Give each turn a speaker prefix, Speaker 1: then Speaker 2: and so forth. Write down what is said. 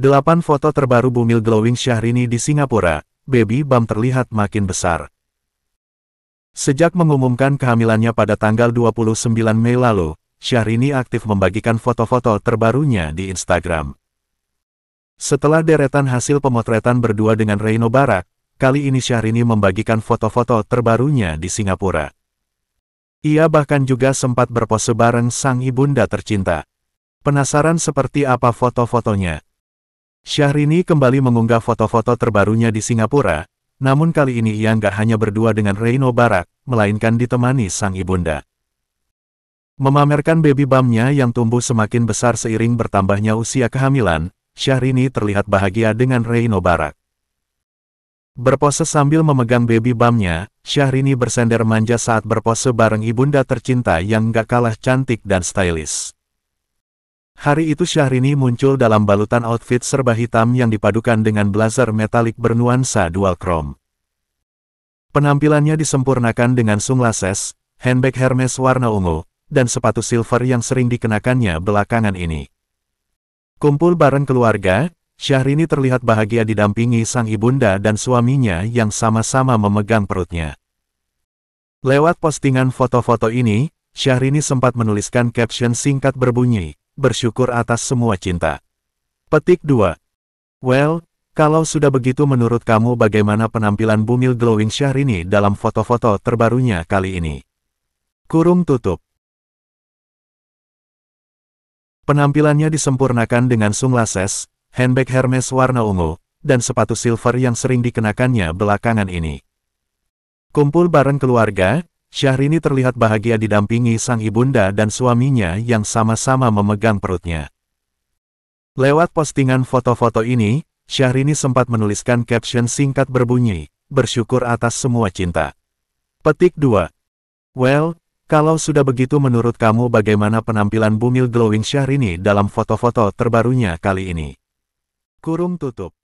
Speaker 1: 8 foto terbaru Bumil Glowing Syahrini di Singapura, Baby bump terlihat makin besar. Sejak mengumumkan kehamilannya pada tanggal 29 Mei lalu, Syahrini aktif membagikan foto-foto terbarunya di Instagram. Setelah deretan hasil pemotretan berdua dengan Reino Barak, kali ini Syahrini membagikan foto-foto terbarunya di Singapura. Ia bahkan juga sempat berpose bareng sang ibunda tercinta. Penasaran seperti apa foto-fotonya? Syahrini kembali mengunggah foto-foto terbarunya di Singapura, namun kali ini ia nggak hanya berdua dengan Reino Barak, melainkan ditemani sang ibunda. Memamerkan baby bumnya yang tumbuh semakin besar seiring bertambahnya usia kehamilan, Syahrini terlihat bahagia dengan Reino Barak. Berpose sambil memegang baby bumnya, Syahrini bersender manja saat berpose bareng ibunda tercinta yang gak kalah cantik dan stylish. Hari itu Syahrini muncul dalam balutan outfit serba hitam yang dipadukan dengan blazer metalik bernuansa dual chrome. Penampilannya disempurnakan dengan sunglasses, handbag Hermes warna ungu, dan sepatu silver yang sering dikenakannya belakangan ini. Kumpul bareng keluarga, Syahrini terlihat bahagia didampingi sang ibunda dan suaminya yang sama-sama memegang perutnya. Lewat postingan foto-foto ini, Syahrini sempat menuliskan caption singkat berbunyi, bersyukur atas semua cinta. Petik 2. Well, kalau sudah begitu menurut kamu bagaimana penampilan Bumil Glowing Syahrini dalam foto-foto terbarunya kali ini? Kurung tutup. Penampilannya disempurnakan dengan sunglasses, handbag Hermes warna ungu, dan sepatu silver yang sering dikenakannya belakangan ini. Kumpul bareng keluarga, Syahrini terlihat bahagia didampingi sang ibunda dan suaminya yang sama-sama memegang perutnya. Lewat postingan foto-foto ini, Syahrini sempat menuliskan caption singkat berbunyi, bersyukur atas semua cinta. Petik 2. Well, kalau sudah begitu menurut kamu bagaimana penampilan Bumil Glowing Syahrini dalam foto-foto terbarunya kali ini? Kurung tutup.